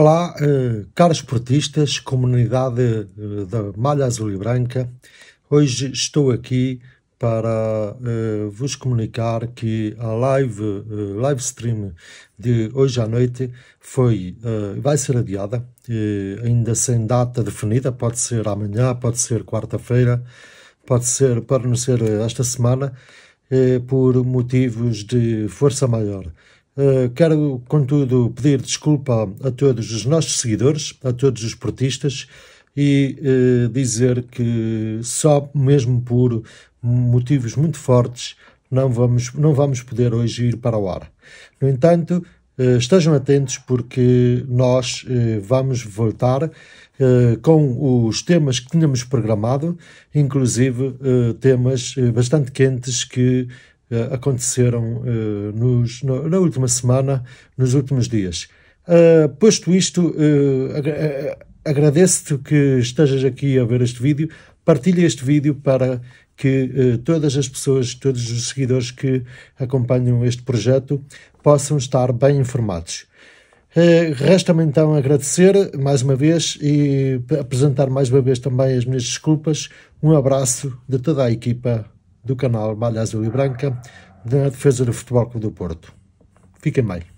Olá, eh, caros portistas, comunidade eh, da Malha Azul e Branca. Hoje estou aqui para eh, vos comunicar que a live, live stream de hoje à noite foi, vai ser adiada, ainda sem data definida, pode ser amanhã, pode ser quarta-feira, pode ser, para não ser esta semana, por motivos de força maior. Eh, quero, contudo, pedir desculpa a todos os nossos seguidores, a todos os portistas e uh, dizer que só mesmo por motivos muito fortes não vamos, não vamos poder hoje ir para o ar. No entanto, uh, estejam atentos porque nós vamos voltar com os temas que tínhamos programado, inclusive temas bastante quentes que uh, aconteceram uh, nos, no, na última semana, nos últimos dias. Uh, posto isto, agradeço-te que estejas aqui a ver este vídeo. Partilha este vídeo para que todas as pessoas, todos os seguidores que acompanham este projeto possam estar bem informados. Resta-me então agradecer mais uma vez e apresentar mais uma vez também as minhas desculpas. Um abraço de toda a equipa do canal Malha Azul e Branca na defesa do Futebol Clube do Porto. Fiquem bem.